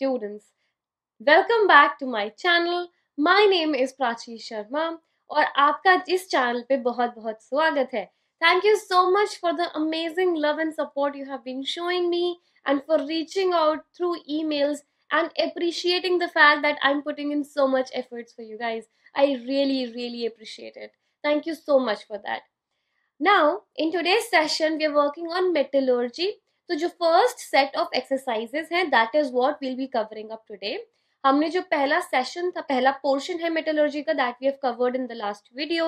students. Welcome back to my channel. My name is Prachi Sharma और आपका इस channel पे बहुत बहुत Thank you so much for the amazing love and support you have been showing me and for reaching out through emails and appreciating the fact that I'm putting in so much efforts for you guys. I really, really appreciate it. Thank you so much for that. Now, in today's session, we are working on metallurgy तो जो first set of exercises हैं that is what will be covering up today हमने जो पहला session था पहला portion है metallurgy का that we have covered in the last video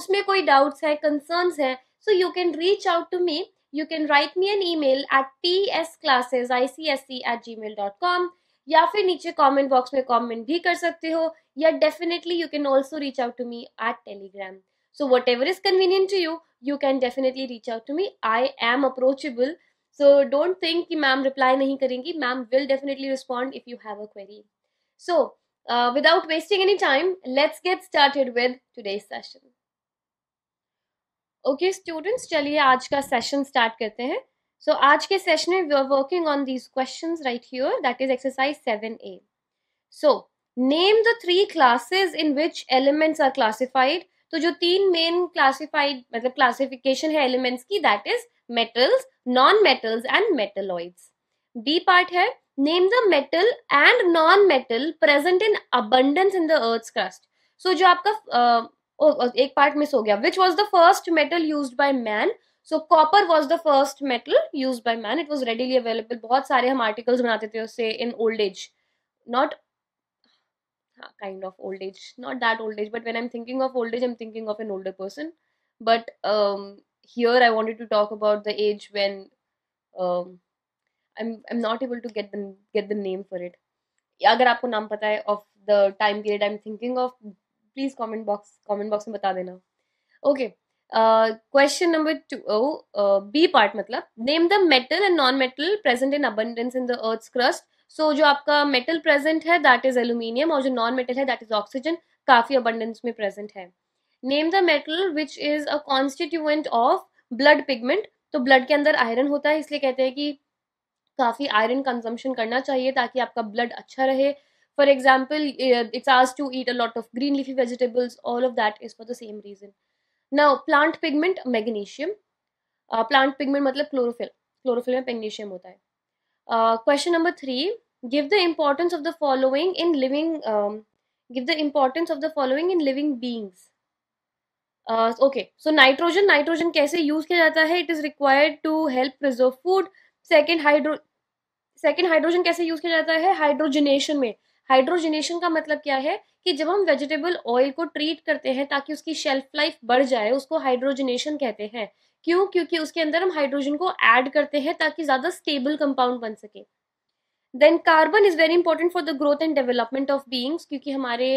उसमें कोई डाउट्स है कंसर्न्स है so you can reach out to me you can write me an email at T S classes I C S C at Gmail dot com या फिर नीचे comment box में comment भी कर सकते हो या definitely you can also reach out to me at Telegram so whatever is convenient to you you can definitely reach out to me I am approachable so don't think कि ma'am reply नहीं करेंगी ma'am will definitely respond if you have a query so without wasting any time let's get started with today session okay students चलिए आज का session start करते हैं सो so, आज के सेशन में we are working on these question right here that is exercise seven A so name the three classes in which elements are classified तो जो तीन मेन क्लासिफाइड मतलब क्लासिफिकेशन है एलिमेंट्स की that is metals non-metals and metalloids. B part here, names of metal and non-metal present in abundance in the earth's crust. So, jo aapka, uh, oh, oh, part miss ho gaya. which was the first metal used by man? So, copper was the first metal used by man. It was readily available. Bahut sare hum articles banate the usse in old age. Not kind of old age. Not that old age. But when I'm thinking of old age, I'm thinking of an older person. But um, here I wanted to talk about the age when um, I'm I'm not able to get the get the name for it. अगर आपको नाम पता है of the time period I am thinking of please comment box comment box में बता देना okay question number two B part मतलब name the metal and non metal present in abundance in the earth crust so जो आपका metal present है that is aluminium और जो non metal है दैट इज ऑक्सीजन काफी अबंडेंस में present है name the metal which is a constituent of blood pigment तो ब्लड के अंदर आयरन होता है इसलिए कहते हैं कि काफ़ी आयरन कंजम्पशन करना चाहिए ताकि आपका ब्लड अच्छा रहे फॉर एग्जाम्पल इट्स आज to eat a lot of green leafy vegetables all of that is for the same reason ना plant pigment magnesium plant pigment मतलब क्लोरोफिल क्लोरोफिल में मैग्नीशियम होता है question number three give the importance of the following in living give the importance of the following in living beings okay so nitrogen nitrogen कैसे use किया जाता है it is required to help preserve food second hydro second hydrogen कैसे use किया जाता है hydrogenation में hydrogenation का मतलब क्या है कि जब हम वेजिटेबल ऑयल को ट्रीट करते हैं ताकि उसकी शेल्फ लाइफ बढ़ जाए उसको हाइड्रोजनेशन कहते हैं क्यों क्योंकि उसके अंदर हम हाइड्रोजन को ऐड करते हैं ताकि ज़्यादा स्टेबल कंपाउंड बन सके then carbon is very important for the growth and development of beings क्योंकि हमारे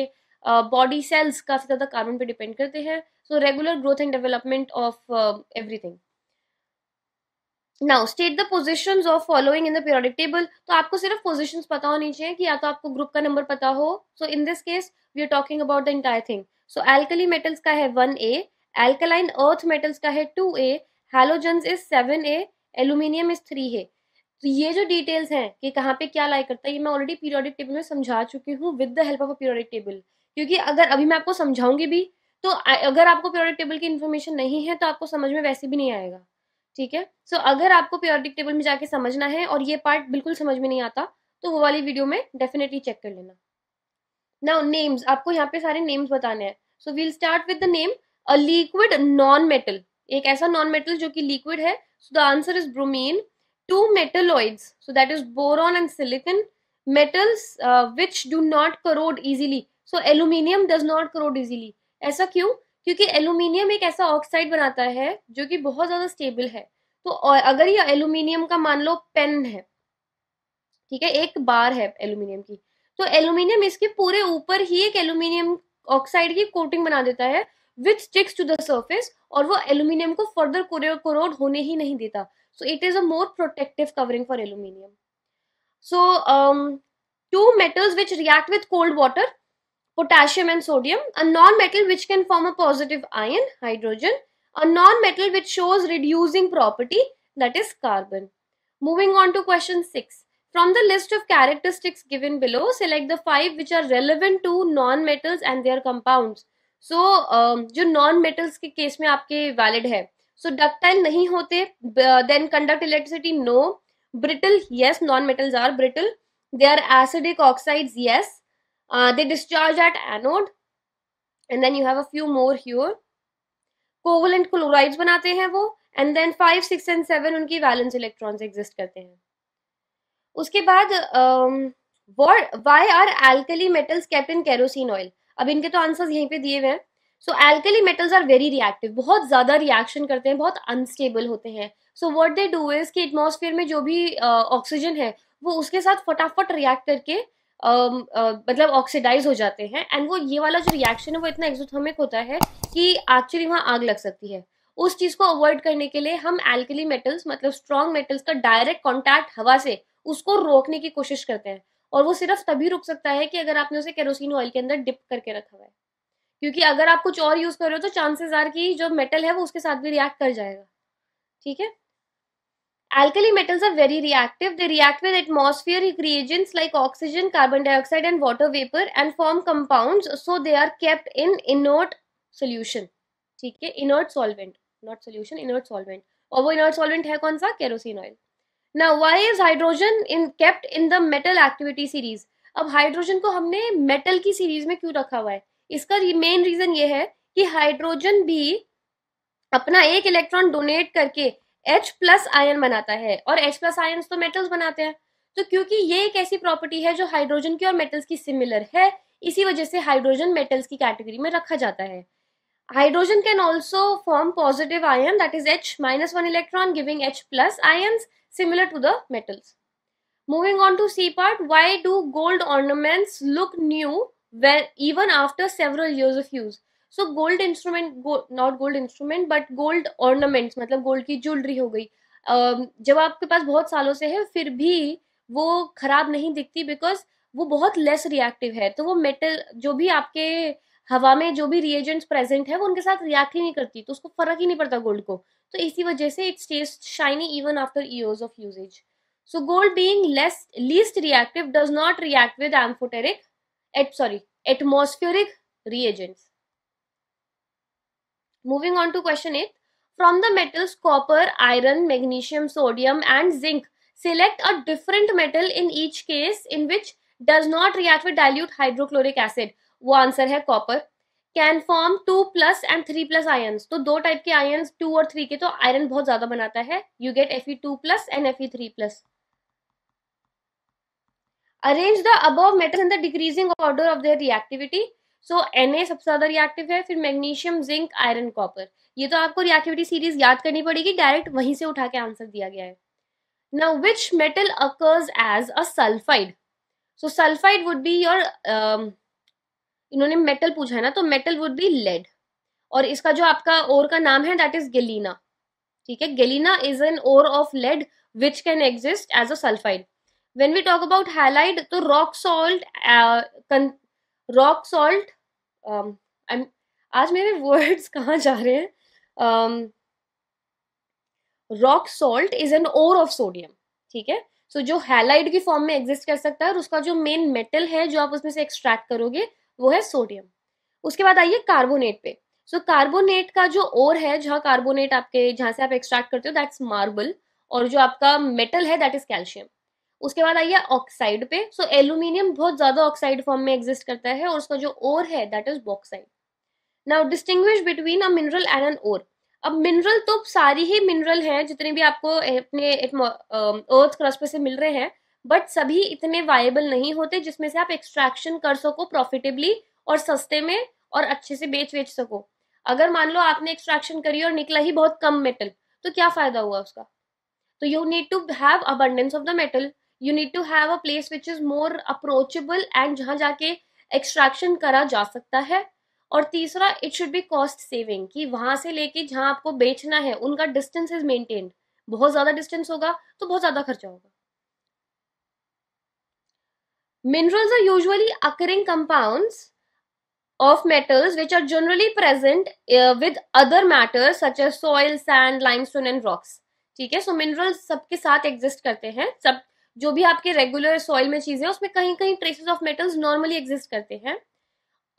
बॉडी सेल्स काफ़ी ज़्यादा कार्बन पर डिपेंड करते हैं So regular growth and development of uh, everything. Now state the position of following in the periodic table तो आपको सिर्फ पोजिशन पता होनी चाहिए कि या तो आपको ग्रुप का नंबर पता हो so in this case we are talking about the entire thing so alkali metals का है one A earth earth metals का है two A halogens is seven A aluminium is three A तो ये जो डिटेल्स हैं कि कहाँ पे क्या लाई करता है ये मैं ऑलरेडी पीरियोडिक टेबल में समझा चुकी हूँ with the help of a periodic table क्योंकि अगर अभी मैं आपको समझाऊंगी भी तो अगर आपको पीरियोडिक टेबल की इन्फॉर्मेशन नहीं है तो आपको समझ में वैसे भी नहीं आएगा ठीक है सो अगर आपको पीरियोडिक टेबल में जाके समझना है और ये पार्ट बिल्कुल समझ में नहीं आता तो वो वाली वीडियो में डेफिनेटली चेक कर लेना नाउ नेम्स आपको यहाँ पे सारे नेम्स बताने हैं so we'll start with the name a liquid non metal एक ऐसा नॉन मेटल जो कि लिक्विड है so the answer is bromine two metalloid so that is boron and silicon metals which do not corrode easily so aluminium does not corrode easily ऐसा क्यों क्योंकि aluminium एक ऐसा ऑक्साइड बनाता है जो कि बहुत ज़्यादा स्टेबल है तो अगर ये एल्यूमिनियम का मान लो पेन है ठीक है एक बार है एल्यूमिनियम की तो एल्यूमिनियम इसके पूरे ऊपर ही एक एल्यूमिनियम ऑक्साइड की कोटिंग बना देता है with sticks to the surface और वो एल्यूमिनियम को फर्दर कोरोड होने ही नहीं देता so it is a more protective covering for aluminium so two metals which react with cold water potassium and sodium, a non-metal which can form a positive ion, hydrogen, a non-metal which shows reducing property, that is carbon. Moving on to question 6. From the list of characteristics given below, select the 5 which are relevant to non-metals and their compounds. so, uh, जो metals metals के case में आपके valid है so, ductile नहीं होते Then conduct electricity? No. Brittle? Yes. Non-metals are brittle. They are acidic oxides. Yes. uh, they discharge at anode and then you have a few more here covalent chlorides बनाते हैं वो and then five six and seven उनकी valence electrons exist करते हैं उसके बाद why are alkali metals kept in kerosene oil अब इनके तो आंसर्स यहीं पे दिए हुए हैं so alkali metals are very reactive बहुत ज़्यादा रिएक्शन करते हैं बहुत अनस्टेबल होते हैं so what they do is कि एटमोसफेयर में जो भी ऑक्सीजन uh, है वो उसके साथ फटाफट रिएक्ट करके मतलब ऑक्सीडाइज हो जाते हैं एंड वो ये वाला जो रिएक्शन है वो इतना एक्जोथर्मिक होता है कि एक्चुअली वहाँ आग लग सकती है उस चीज़ को अवॉइड करने के लिए हम एल्कली मेटल्स मतलब स्ट्रॉन्ग मेटल्स का डायरेक्ट कॉन्टैक्ट हवा से उसको रोकने की कोशिश करते हैं और वो सिर्फ तभी रुक सकता है कि अगर आपने उसे केरोसिन ऑयल के अंदर डिप करके रखा हुआ है क्योंकि अगर आप कुछ और यूज़ कर रहे हो तो चांसेस आर कि जो मेटल है वो उसके साथ भी रिएक्ट कर जाएगा ठीक है alkali metals are very reactive. They react with atmospheric reagents like oxygen, carbon dioxide, and water vapor and form compounds. So they are kept in inert solution. theek hai inert solvent, not solution, inert solvent. aur wo inert solvent hai kaun sa Kerosene oil. Now why is hydrogen in kept in the metal activity series? ab hydrogen ko humne metal ki series mein kyu rakha hua hai iska main reason ye hai ki hydrogen bhi अपना एक electron donate करके H plus ion बनाता है और H plus ion तो metals बनाते हैं तो क्योंकि ये एक ऐसी प्रॉपर्टी है जो हाइड्रोजन की और मेटल्स की सिमिलर है इसी वजह से हाइड्रोजन मेटल्स की कैटेगरी में रखा जाता है hydrogen can also form positive ion that is H minus one electron giving H plus ion similar to the metals moving on to C part why do gold ornaments look new way even after several years of use so gold instrument not gold instrument but gold ornaments मतलब gold की jewellery हो गई uh, जब आपके पास बहुत सालों से है फिर भी वो खराब नहीं दिखती बिकॉज वो बहुत लेस रिएक्टिव है तो वो मेटल जो भी आपके हवा में जो भी रिएजेंट्स प्रेजेंट है वो उनके साथ रिएक्ट ही नहीं करती तो उसको फर्क ही नहीं पड़ता गोल्ड को तो इसी वजह से it stays shiny even after years of usages so gold being less least reactive does not react with amphoteric at sorry atmospheric reagents Moving on to question 8. From the metals copper, iron, magnesium, sodium and zinc, select a different metal in each case in which does not react with dilute hydrochloric acid. वो answer है copper can form two plus and three plus ions तो दो type के ions to और three के तो iron बहुत ज्यादा बनाता है you get F E two plus and F E three plus arrange the above metals in the decreasing order of their reactivity so N A सबसे ज़्यादा रिएक्टिव है फिर मैग्नीशियम जिंक आयरन कॉपर ये तो आपको रिएक्टिविटी सीरीज याद करनी पड़ेगी डायरेक्ट वहीं से उठा के आंसर दिया गया है now which metal occurs as a sulphide so sulphide would be your इन्होंने मेटल पूछा है ना तो मेटल वुड बी लेड और इसका जो आपका ओर का नाम है दैट इज गेलिना ठीक है galena is an ore of lead which can exist as a sulphide when we talk about halide तो rock salt rock salt I आज मेरे वर्ड्स कहाँ जा रहे हैं rock salt is an ore of sodium ठीक है सो so, जो हैलाइड की फॉर्म में एग्जिस्ट कर सकता है और उसका जो मेन मेटल है जो आप उसमें से एक्सट्रैक्ट करोगे वो है सोडियम उसके बाद आइए कार्बोनेट पे सो so, कार्बोनेट का जो ओर है जहाँ कार्बोनेट आपके जहाँ से आप एक्सट्रैक्ट करते हो दैट्स मार्बल और जो आपका मेटल है दैट इज कैल्शियम उसके बाद आइए ऑक्साइड पे सो so, एल्यूमिनियम बहुत ज़्यादा ऑक्साइड फॉर्म में एग्जिस्ट करता है और उसका जो ओर है that is bauxite now distinguish between a mineral and an ore अब मिनरल तो सारी ही मिनरल हैं जितने भी आपको अपने अर्थ क्रस्ट पे से मिल रहे हैं बट सभी इतने वायबल नहीं होते जिसमें से आप एक्सट्रैक्शन कर सको प्रॉफिटेबली और सस्ते में और अच्छे से बेच बेच सको अगर मान लो आपने एक्सट्रैक्शन करी और निकला ही बहुत कम मेटल तो क्या फायदा हुआ उसका तो you need to have abundance of the metal you need to have a place which is more approachable and जहाँ जाके एक्सट्रैक्शन करा जा सकता है और तीसरा it should be cost saving कि वहां से लेके जहाँ आपको बेचना है उनका डिस्टेंस इज मेंटेन्ड बहुत ज़्यादा डिस्टेंस होगा तो बहुत ज़्यादा खर्चा होगा minerals are usually occurring compounds of metals which are generally present with other matters such as soil sand sand, and rocks ठीक है सो मिनरल्स सबके साथ एग्जिस्ट करते हैं सब जो भी आपके रेगुलर सॉइल में चीज़ें उसमें कहीं कहीं traces of metals normally exist करते हैं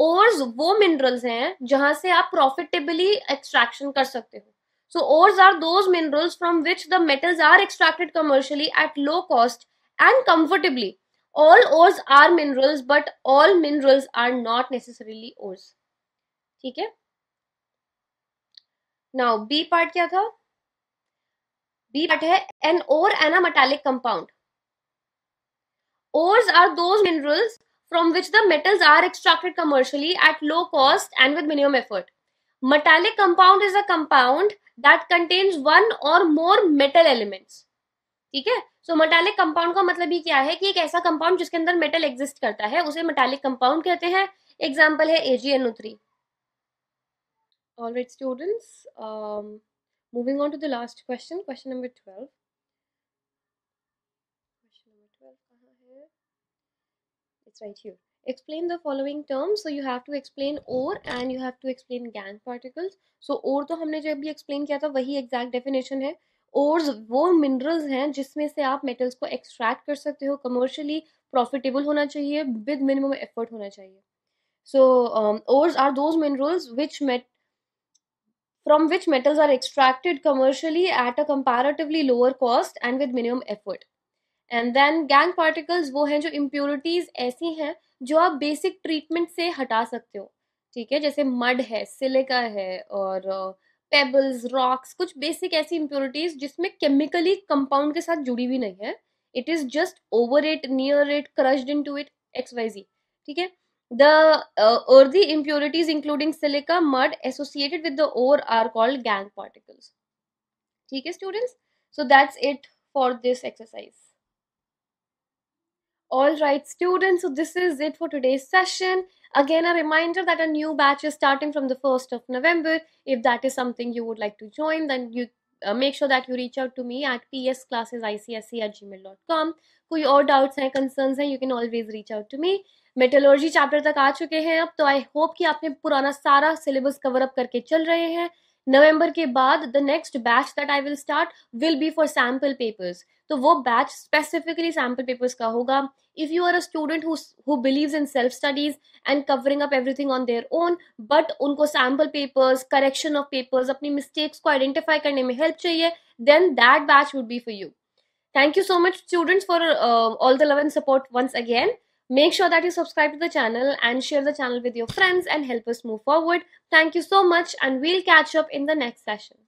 ओर्स वो मिनरल्स हैं जहां से आप प्रॉफिटेबली एक्सट्रैक्शन कर सकते हो so ores are those minerals from which the metals are extracted commercially at low cost and comfortably all ores are minerals but all minerals are not necessarily ores ठीक है now B part क्या था B part है an ore a metallic compound Ores are those minerals from which the metals are extracted commercially at low cost and with minimum effort. Metallic compound is a compound that contains one or more metal elements. ठीक है सो metallic compound का मतलब ये क्या है कि एक ऐसा कंपाउंड जिसके अंदर मेटल एग्जिस्ट करता है उसे मेटालिक कंपाउंड कहते हैं एग्जाम्पल है A G N O three all right students moving on to the last question question number 12 it's right here explain the following terms so you have to explain or and you have to explain gang particles so or to humne jo abhi explain kiya tha wahi exact definition है ores वो minerals हैं जिसमें से आप metals को extract कर सकते हो कमर्शियली प्रॉफिटेबल होना चाहिए विद मिनिमम एफर्ट होना चाहिए so ores are those minerals which met from which metals are extracted commercially at a comparatively lower cost and with minimum effort and then gangue particles वो हैं जो impurities ऐसी हैं जो आप बेसिक ट्रीटमेंट से हटा सकते हो ठीक है जैसे मड है सिलिका है और पेबल्स रॉक्स कुछ बेसिक ऐसी इम्प्योरिटीज़ जिसमें केमिकली कंपाउंड के साथ जुड़ी हुई नहीं है it is just over it near it crushed into it X Y Z ठीक है The uh, impurities including silica mud associated with the ore are called gangue particles ठीक है students so that's it for this exercise All right, students, so this is it for today's session. Again, a reminder that a new batch is starting from the 1st of November. If that is something you would like to join, then you uh, make sure that you reach out to me at psclassesicse at gmail.com. कोई और doubts हैं concerns हैं you can always reach out to me metallurgy chapter तक आ चुके हैं अब तो आई होप कि आपने पुराना सारा सिलेबस कवर अप करके चल रहे हैं नवंबर के बाद the next batch that I will start will be for sample papers तो वो बैच स्पेसिफिकली सैम्पल पेपर्स का होगा if you are a student who believes in self studies and covering up everything on their own but उनको sample papers correction of papers अपनी mistakes को identify करने में help चाहिए then that batch would be for you thank you so much students for all the love and support once again Make sure that you subscribe to the channel and share the channel with your friends and help us move forward. Thank you so much, and we'll catch up in the next session.